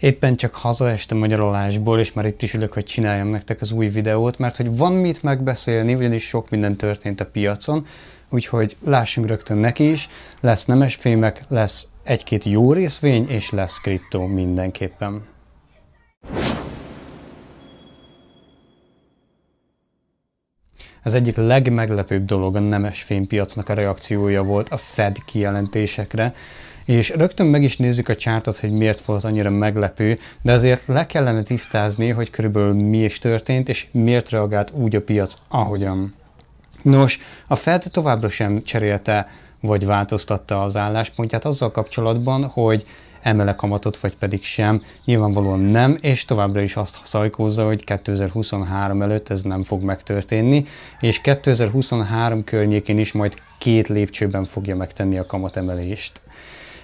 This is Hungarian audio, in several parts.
Éppen csak hazaestem magyarolásból, és már itt is ülök, hogy csináljam nektek az új videót, mert hogy van mit megbeszélni, ugyanis sok minden történt a piacon, úgyhogy lássunk rögtön neki is, lesz nemes fémek, lesz egy-két jó részvény, és lesz kriptó mindenképpen. Az egyik legmeglepőbb dolog a nemes fénypiacnak a reakciója volt a Fed kijelentésekre, és rögtön meg is nézzük a csártot, hogy miért volt annyira meglepő, de azért le kellene tisztázni, hogy körülbelül mi is történt, és miért reagált úgy a piac, ahogyan. Nos, a Fed továbbra sem cserélte vagy változtatta az álláspontját azzal kapcsolatban, hogy emele kamatot, vagy pedig sem. Nyilvánvalóan nem, és továbbra is azt szajkózza, hogy 2023 előtt ez nem fog megtörténni, és 2023 környékén is majd két lépcsőben fogja megtenni a kamatemelést.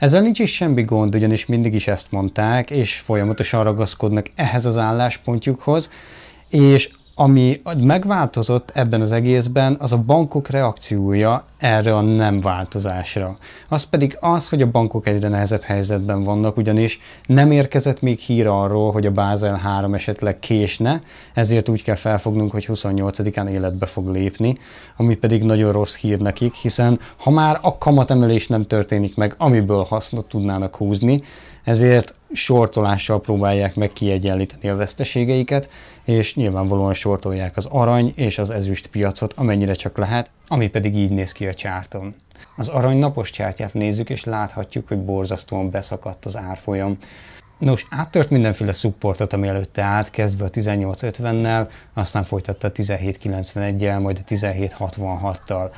Ezzel nincs is semmi gond, ugyanis mindig is ezt mondták, és folyamatosan ragaszkodnak ehhez az álláspontjukhoz, és ami megváltozott ebben az egészben, az a bankok reakciója erre a nem változásra. Az pedig az, hogy a bankok egyre nehezebb helyzetben vannak, ugyanis nem érkezett még hír arról, hogy a Bázel 3 esetleg késne, ezért úgy kell felfognunk, hogy 28-án életbe fog lépni, ami pedig nagyon rossz hír nekik, hiszen ha már a kamatemelés nem történik meg, amiből hasznot tudnának húzni, ezért sortolással próbálják meg kiegyenlíteni a veszteségeiket, és nyilvánvalóan sortolják az arany és az ezüst piacot, amennyire csak lehet, ami pedig így néz ki a csárton. Az arany napos csártyát nézzük, és láthatjuk, hogy borzasztóan beszakadt az árfolyam. Nos, áttört mindenféle supportot, ami előtte állt, kezdve a 18.50-nel, aztán folytatta 17.91-jel, majd a 17.66-tal.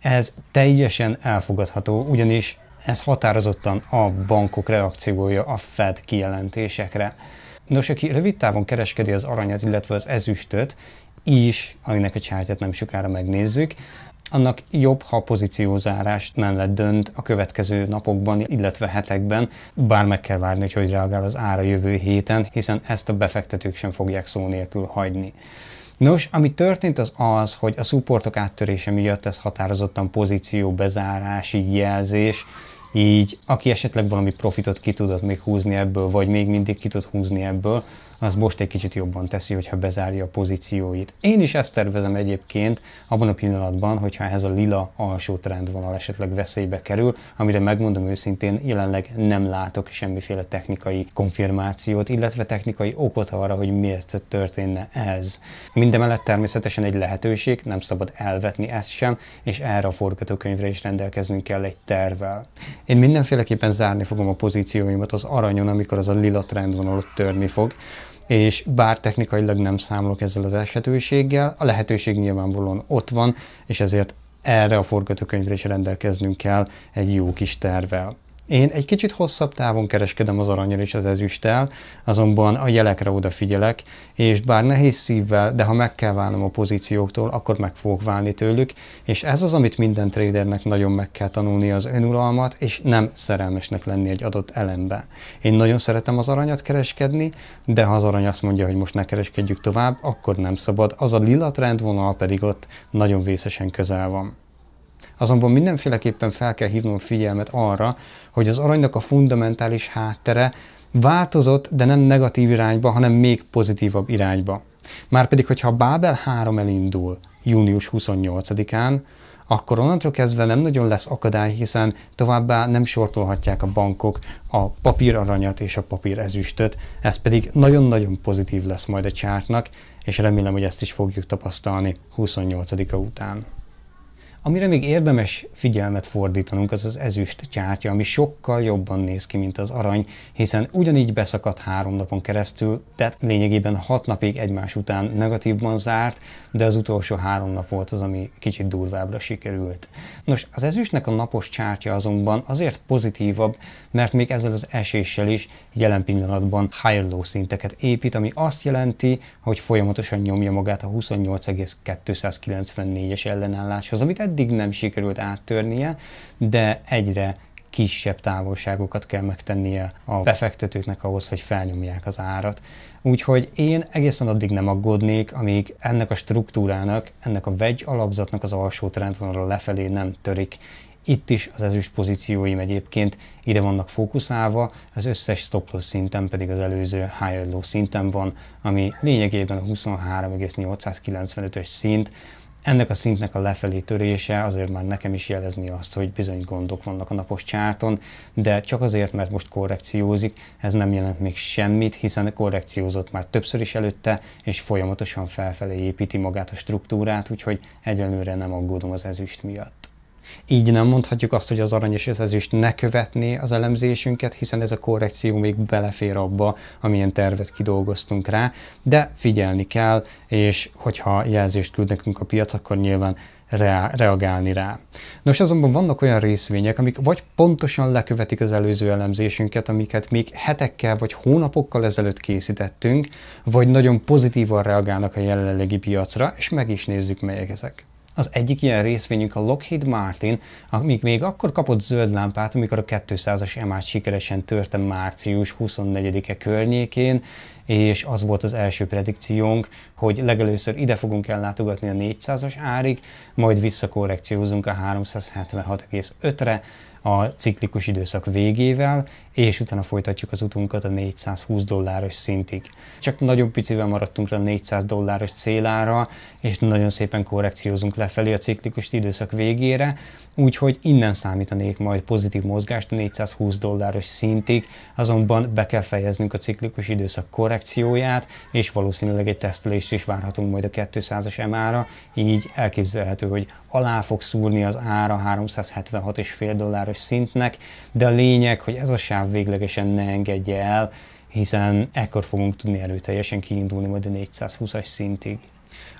Ez teljesen elfogadható, ugyanis ez határozottan a bankok reakciója a Fed kijelentésekre. Nos, aki rövid távon kereskedi az aranyat, illetve az ezüstöt, is, aminek egy csártyát nem sokára megnézzük, annak jobb, ha pozíciózárás mellett dönt a következő napokban, illetve hetekben, bár meg kell várni, hogy hogy reagál az ára jövő héten, hiszen ezt a befektetők sem fogják szó nélkül hagyni. Nos, ami történt az az, hogy a szupportok áttörése miatt ez határozottan pozíció bezárási jelzés, így aki esetleg valami profitot ki tudott még húzni ebből, vagy még mindig ki tud húzni ebből, az most egy kicsit jobban teszi, hogyha bezárja a pozícióit. Én is ezt tervezem egyébként abban a pillanatban, hogyha ez a lila alsó trendvonal esetleg veszélybe kerül, amire megmondom őszintén, jelenleg nem látok semmiféle technikai konfirmációt, illetve technikai okot arra, hogy miért történne ez. Mindemellett természetesen egy lehetőség, nem szabad elvetni ezt sem, és erre a forgatókönyvre is rendelkeznünk kell egy tervvel. Én mindenféleképpen zárni fogom a pozícióimat az aranyon, amikor az a lila trendvonalot ott törni fog és bár technikailag nem számolok ezzel az eshetőséggel, a lehetőség nyilvánvalóan ott van, és ezért erre a forgatókönyvre is rendelkeznünk kell egy jó kis tervvel. Én egy kicsit hosszabb távon kereskedem az aranyjal és az ezüsttel, azonban a jelekre odafigyelek, és bár nehéz szívvel, de ha meg kell válnom a pozícióktól, akkor meg fogok válni tőlük, és ez az, amit minden tradernek nagyon meg kell tanulni az önuralmat, és nem szerelmesnek lenni egy adott elembe. Én nagyon szeretem az aranyat kereskedni, de ha az arany azt mondja, hogy most ne kereskedjük tovább, akkor nem szabad, az a lila trendvonal pedig ott nagyon vészesen közel van. Azonban mindenféleképpen fel kell hívnom figyelmet arra, hogy az aranynak a fundamentális háttere változott, de nem negatív irányba, hanem még pozitívabb irányba. Márpedig, hogyha a Bábel 3 elindul június 28-án, akkor onnantól kezdve nem nagyon lesz akadály, hiszen továbbá nem sortolhatják a bankok a papír aranyat és a papír ezüstöt, ez pedig nagyon-nagyon pozitív lesz majd a csártnak, és remélem, hogy ezt is fogjuk tapasztalni 28-a után. Amire még érdemes figyelmet fordítanunk, az az ezüst csártya, ami sokkal jobban néz ki, mint az arany, hiszen ugyanígy beszakadt három napon keresztül, tehát lényegében hat napig egymás után negatívban zárt, de az utolsó három nap volt az, ami kicsit durvábbra sikerült. Nos, az ezüstnek a napos csártya azonban azért pozitívabb, mert még ezzel az eséssel is jelen pillanatban high low szinteket épít, ami azt jelenti, hogy folyamatosan nyomja magát a 28,294-es ellenálláshoz, amit eddig nem sikerült áttörnie, de egyre kisebb távolságokat kell megtennie a befektetőknek ahhoz, hogy felnyomják az árat. Úgyhogy én egészen addig nem aggódnék, amíg ennek a struktúrának, ennek a vegy alapzatnak az alsó trendvonalra lefelé nem törik. Itt is az ezüst pozícióim egyébként ide vannak fókuszálva, az összes stop loss szinten pedig az előző higher low szinten van, ami lényegében a 23,895-ös szint, ennek a szintnek a lefelé törése azért már nekem is jelezni azt, hogy bizony gondok vannak a napos csárton, de csak azért, mert most korrekciózik, ez nem jelent még semmit, hiszen korrekciózott már többször is előtte, és folyamatosan felfelé építi magát a struktúrát, úgyhogy egyelőre nem aggódom az ezüst miatt. Így nem mondhatjuk azt, hogy az arany és az ezüst ne követné az elemzésünket, hiszen ez a korrekció még belefér abba, amilyen tervet kidolgoztunk rá, de figyelni kell, és hogyha jelzést küld nekünk a piac, akkor nyilván reagálni rá. Nos, azonban vannak olyan részvények, amik vagy pontosan lekövetik az előző elemzésünket, amiket még hetekkel vagy hónapokkal ezelőtt készítettünk, vagy nagyon pozitívan reagálnak a jelenlegi piacra, és meg is nézzük, melyek ezek. Az egyik ilyen részvényük a Lockheed Martin, amik még akkor kapott zöld lámpát, amikor a 200-as emát sikeresen törte március 24-e környékén, és az volt az első predikciónk, hogy legelőször ide fogunk ellátogatni a 400-as árig, majd visszakorrekciózunk a 376,5-re a ciklikus időszak végével, és utána folytatjuk az utunkat a 420 dolláros szintig. Csak nagyon picivel maradtunk le a 400 dolláros célára, és nagyon szépen korrekciózunk lefelé a ciklikus időszak végére, úgyhogy innen számítanék majd pozitív mozgást a 420 dolláros szintig, azonban be kell fejeznünk a ciklikus időszak korrekcióját, és valószínűleg egy tesztelést is várhatunk majd a 200-as MA-ra, így elképzelhető, hogy alá fog szúrni az ára 376,5 dolláros szintnek, de a lényeg, hogy ez a sáv véglegesen ne engedje el, hiszen ekkor fogunk tudni erőteljesen kiindulni majd a 420-as szintig.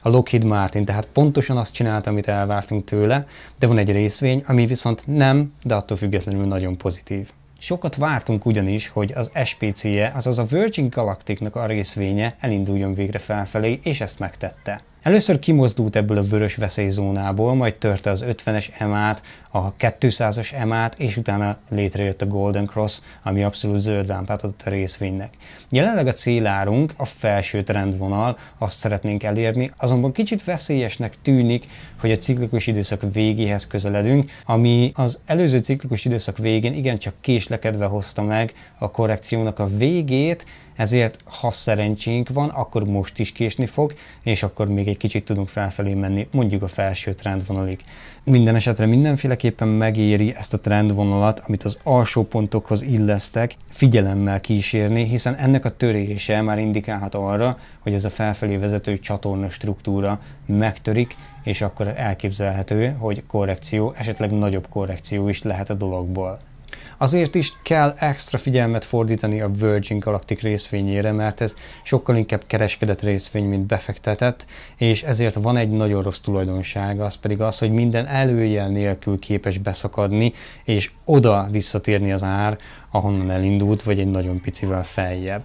A Lockheed Martin tehát pontosan azt csinálta, amit elvártunk tőle, de van egy részvény, ami viszont nem, de attól függetlenül nagyon pozitív. Sokat vártunk ugyanis, hogy az SPC-je, azaz a Virgin Galacticnak a részvénye elinduljon végre felfelé, és ezt megtette. Először kimozdult ebből a vörös veszélyzónából, majd törte az 50-es emát, a 200-as emát, és utána létrejött a Golden Cross, ami abszolút zöld lámpát adott a részvénynek. Jelenleg a célárunk a felső trendvonal, azt szeretnénk elérni, azonban kicsit veszélyesnek tűnik, hogy a ciklikus időszak végéhez közeledünk, ami az előző ciklikus időszak végén igencsak késlekedve hozta meg a korrekciónak a végét, ezért ha szerencsénk van, akkor most is késni fog, és akkor még egy kicsit tudunk felfelé menni, mondjuk a felső trendvonalig. Minden esetre mindenféleképpen megéri ezt a trendvonalat, amit az alsó pontokhoz illesztek, figyelemmel kísérni, hiszen ennek a törése már indikálhat arra, hogy ez a felfelé vezető csatorna struktúra megtörik, és akkor elképzelhető, hogy korrekció, esetleg nagyobb korrekció is lehet a dologból. Azért is kell extra figyelmet fordítani a Virgin Galactic részvényére, mert ez sokkal inkább kereskedett részvény, mint befektetett, és ezért van egy nagyon rossz tulajdonsága, az pedig az, hogy minden előjel nélkül képes beszakadni, és oda visszatérni az ár, ahonnan elindult, vagy egy nagyon picivel feljebb.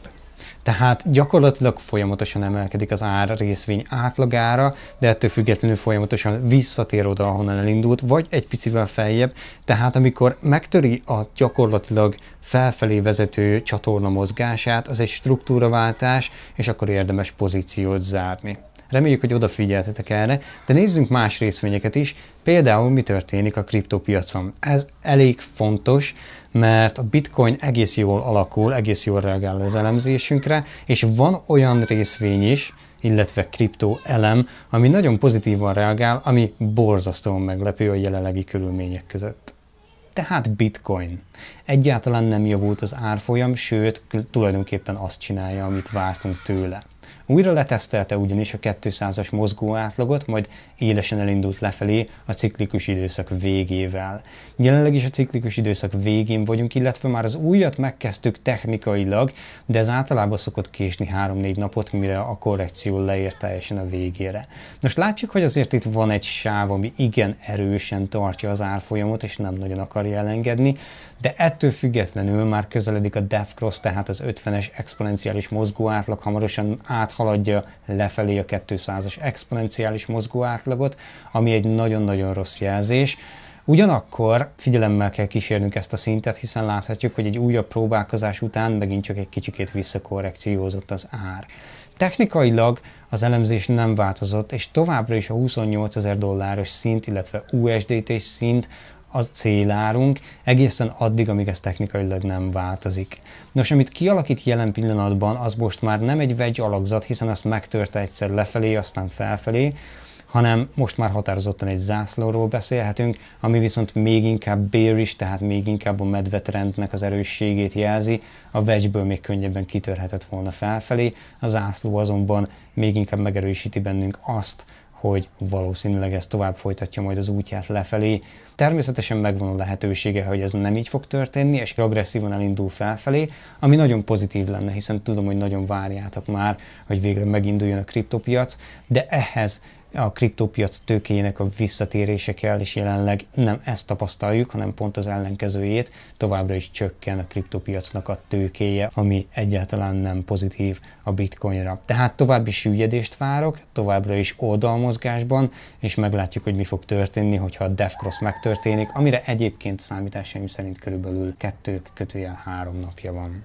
Tehát gyakorlatilag folyamatosan emelkedik az ár részvény átlagára, de ettől függetlenül folyamatosan visszatér oda, ahonnan elindult, vagy egy picivel feljebb. Tehát amikor megtöri a gyakorlatilag felfelé vezető csatorna mozgását, az egy struktúraváltás, és akkor érdemes pozíciót zárni. Reméljük, hogy odafigyeltetek erre, de nézzünk más részvényeket is, például mi történik a kriptópiacon. Ez elég fontos, mert a bitcoin egész jól alakul, egész jól reagál az elemzésünkre, és van olyan részvény is, illetve kriptó elem, ami nagyon pozitívan reagál, ami borzasztóan meglepő a jelenlegi körülmények között tehát bitcoin. Egyáltalán nem javult az árfolyam, sőt, tulajdonképpen azt csinálja, amit vártunk tőle. Újra letesztelte ugyanis a 200-as mozgó átlagot, majd élesen elindult lefelé a ciklikus időszak végével. Jelenleg is a ciklikus időszak végén vagyunk, illetve már az újat megkezdtük technikailag, de ez általában szokott késni 3-4 napot, mire a korrekció leér teljesen a végére. Most látjuk, hogy azért itt van egy sáv, ami igen erősen tartja az árfolyamot, és nem nagyon akarja elengedni, de ettől függetlenül már közeledik a Death Cross, tehát az 50-es exponenciális mozgó átlag hamarosan áthaladja lefelé a 200-as exponenciális mozgó átlagot, ami egy nagyon-nagyon rossz jelzés. Ugyanakkor figyelemmel kell kísérnünk ezt a szintet, hiszen láthatjuk, hogy egy újabb próbálkozás után megint csak egy kicsikét visszakorrekciózott az ár. Technikailag az elemzés nem változott, és továbbra is a 28 ezer dolláros szint, illetve USDT szint a célárunk egészen addig, amíg ez technikailag nem változik. Nos, amit kialakít jelen pillanatban, az most már nem egy vegy alakzat, hiszen ezt megtörte egyszer lefelé, aztán felfelé, hanem most már határozottan egy zászlóról beszélhetünk, ami viszont még inkább bearish, tehát még inkább a medvetrendnek az erősségét jelzi, a vegyből még könnyebben kitörhetett volna felfelé, a zászló azonban még inkább megerősíti bennünk azt, hogy valószínűleg ez tovább folytatja majd az útját lefelé. Természetesen megvan a lehetősége, hogy ez nem így fog történni, és agresszívan elindul felfelé, ami nagyon pozitív lenne, hiszen tudom, hogy nagyon várjátok már, hogy végre meginduljon a kriptopiac, de ehhez a kriptópiac tőkéjének a visszatérése kell, és jelenleg nem ezt tapasztaljuk, hanem pont az ellenkezőjét, továbbra is csökken a kriptópiacnak a tőkéje, ami egyáltalán nem pozitív a bitcoinra. Tehát további süllyedést várok, továbbra is oldalmozgásban, és meglátjuk, hogy mi fog történni, hogyha a DevCross megtörténik, amire egyébként számításaim szerint körülbelül kettő kötőjel három napja van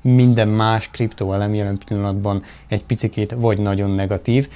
minden más kriptoelem jelen pillanatban egy picikét vagy nagyon negatív,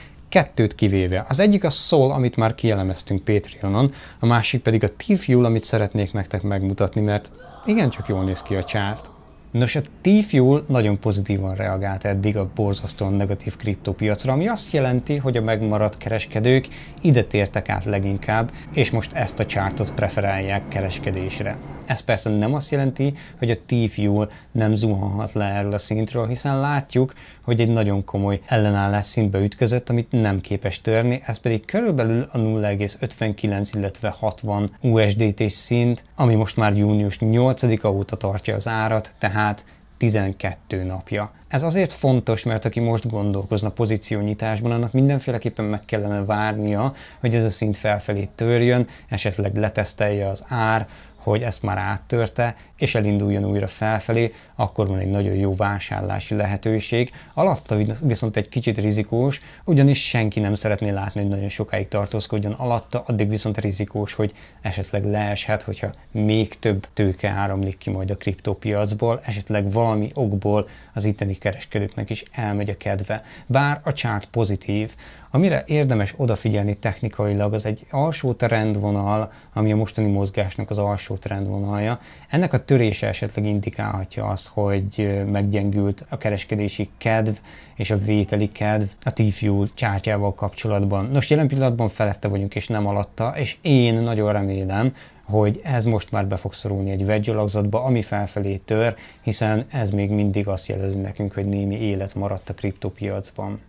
kettőt kivéve. Az egyik a Soul, amit már kielemeztünk Patreonon, a másik pedig a Thief fuel amit szeretnék nektek megmutatni, mert igencsak jól néz ki a csárt. Nos, a Thief fuel nagyon pozitívan reagált eddig a borzasztóan negatív kriptópiacra, ami azt jelenti, hogy a megmaradt kereskedők ide tértek át leginkább, és most ezt a csártot preferálják kereskedésre. Ez persze nem azt jelenti, hogy a Thief fuel nem zuhanhat le erről a szintről, hiszen látjuk, hogy egy nagyon komoly ellenállás szintbe ütközött, amit nem képes törni, ez pedig körülbelül a 0,59, illetve 60 USDT szint, ami most már június 8-a óta tartja az árat, tehát 12 napja. Ez azért fontos, mert aki most gondolkozna pozíciónyitásban, annak mindenféleképpen meg kellene várnia, hogy ez a szint felfelé törjön, esetleg letesztelje az ár, hogy ezt már áttörte, és elinduljon újra felfelé, akkor van egy nagyon jó vásárlási lehetőség. Alatta viszont egy kicsit rizikós, ugyanis senki nem szeretné látni, hogy nagyon sokáig tartózkodjon alatta, addig viszont rizikós, hogy esetleg leeshet, hogyha még több tőke áramlik ki majd a kriptópiacból, esetleg valami okból az itteni kereskedőknek is elmegy a kedve. Bár a csárt pozitív, Amire érdemes odafigyelni technikailag, az egy alsó trendvonal, ami a mostani mozgásnak az alsó trendvonalja. Ennek a törése esetleg indikálhatja azt, hogy meggyengült a kereskedési kedv és a vételi kedv a T-Fuel csártyával kapcsolatban. Nos, jelen pillanatban felette vagyunk és nem alatta, és én nagyon remélem, hogy ez most már be fog szorulni egy wedge alakzatba, ami felfelé tör, hiszen ez még mindig azt jelezi nekünk, hogy némi élet maradt a kriptopiacban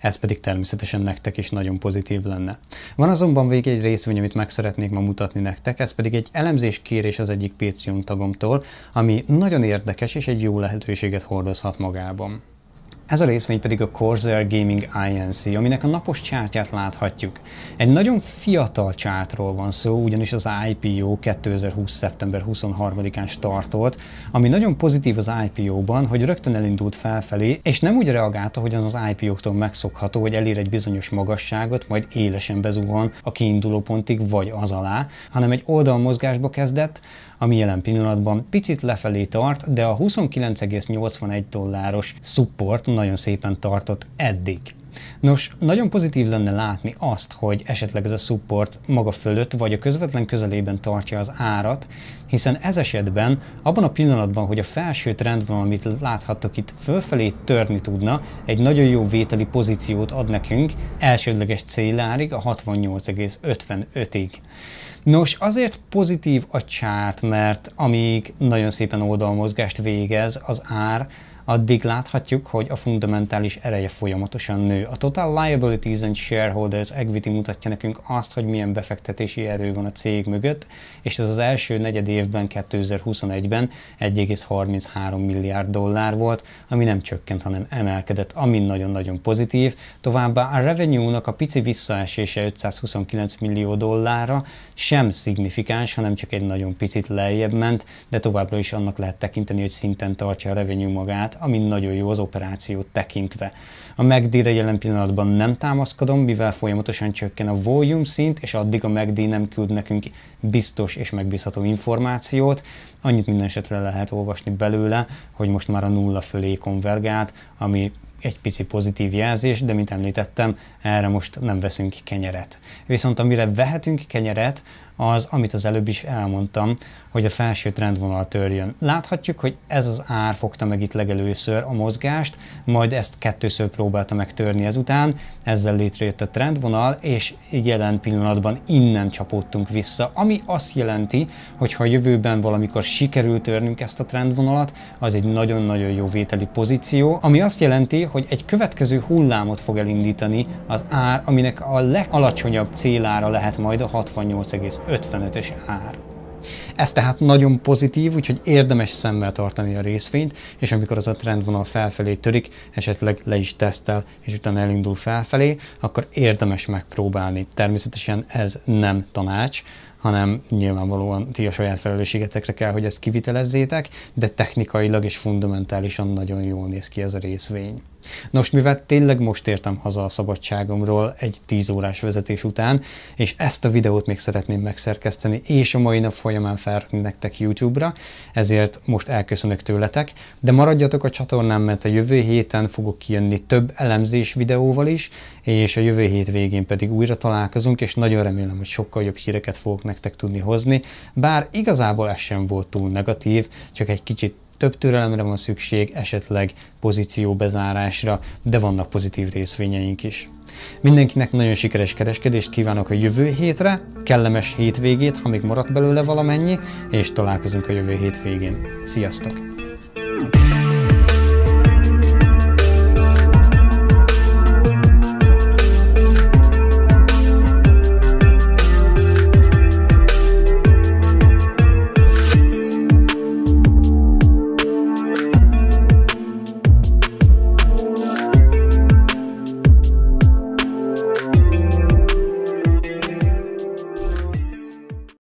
ez pedig természetesen nektek is nagyon pozitív lenne. Van azonban végig egy részvény, amit meg szeretnék ma mutatni nektek, ez pedig egy elemzés kérés az egyik Patreon tagomtól, ami nagyon érdekes és egy jó lehetőséget hordozhat magában. Ez a részvény pedig a Corsair Gaming INC, aminek a napos csártyát láthatjuk. Egy nagyon fiatal csártról van szó, ugyanis az IPO 2020. szeptember 23-án startolt, ami nagyon pozitív az IPO-ban, hogy rögtön elindult felfelé, és nem úgy reagálta, hogy az az IPO-któl megszokható, hogy elér egy bizonyos magasságot, majd élesen bezuhan a kiinduló pontig vagy az alá, hanem egy oldalmozgásba kezdett, ami jelen pillanatban picit lefelé tart, de a 29,81 dolláros support nagyon szépen tartott eddig. Nos, nagyon pozitív lenne látni azt, hogy esetleg ez a support maga fölött vagy a közvetlen közelében tartja az árat, hiszen ez esetben, abban a pillanatban, hogy a felső trendvonal, amit láthattok itt, fölfelé törni tudna, egy nagyon jó vételi pozíciót ad nekünk, elsődleges célárig a 68,55-ig. Nos, azért pozitív a csát, mert amíg nagyon szépen oldalmozgást végez az ár, addig láthatjuk, hogy a fundamentális ereje folyamatosan nő. A Total Liabilities and Shareholders Equity mutatja nekünk azt, hogy milyen befektetési erő van a cég mögött, és ez az első negyed évben 2021-ben 1,33 milliárd dollár volt, ami nem csökkent, hanem emelkedett, ami nagyon-nagyon pozitív. Továbbá a revenue-nak a pici visszaesése 529 millió dollárra sem szignifikáns, hanem csak egy nagyon picit lejjebb ment, de továbbra is annak lehet tekinteni, hogy szinten tartja a revenue magát, ami nagyon jó az operációt tekintve. A MACD-re jelen pillanatban nem támaszkodom, mivel folyamatosan csökken a volume szint, és addig a MACD nem küld nekünk biztos és megbízható információt. Annyit minden esetre lehet olvasni belőle, hogy most már a nulla fölé konvergált, ami egy pici pozitív jelzés, de mint említettem, erre most nem veszünk kenyeret. Viszont amire vehetünk kenyeret, az, amit az előbb is elmondtam, hogy a felső trendvonal törjön. Láthatjuk, hogy ez az ár fogta meg itt legelőször a mozgást, majd ezt kettőször próbálta megtörni ezután, ezzel létrejött a trendvonal, és jelen pillanatban innen csapódtunk vissza, ami azt jelenti, hogy ha a jövőben valamikor sikerül törnünk ezt a trendvonalat, az egy nagyon-nagyon jó vételi pozíció, ami azt jelenti, hogy egy következő hullámot fog elindítani az ár, aminek a legalacsonyabb célára lehet majd a 68,5 55-ös ár. Ez tehát nagyon pozitív, úgyhogy érdemes szemmel tartani a részvényt, és amikor az a trendvonal felfelé törik, esetleg le is tesztel, és utána elindul felfelé, akkor érdemes megpróbálni. Természetesen ez nem tanács, hanem nyilvánvalóan ti a saját felelősségetekre kell, hogy ezt kivitelezzétek, de technikailag és fundamentálisan nagyon jól néz ki ez a részvény. Nos, mivel tényleg most értem haza a szabadságomról egy 10 órás vezetés után, és ezt a videót még szeretném megszerkeszteni, és a mai nap folyamán felrakni nektek YouTube-ra, ezért most elköszönök tőletek, de maradjatok a csatornán, mert a jövő héten fogok kijönni több elemzés videóval is, és a jövő hét végén pedig újra találkozunk, és nagyon remélem, hogy sokkal jobb híreket fogok nektek tudni hozni, bár igazából ez sem volt túl negatív, csak egy kicsit több türelemre van szükség, esetleg pozícióbezárásra, de vannak pozitív részvényeink is. Mindenkinek nagyon sikeres kereskedést kívánok a jövő hétre, kellemes hétvégét, ha még maradt belőle valamennyi, és találkozunk a jövő hétvégén. Sziasztok!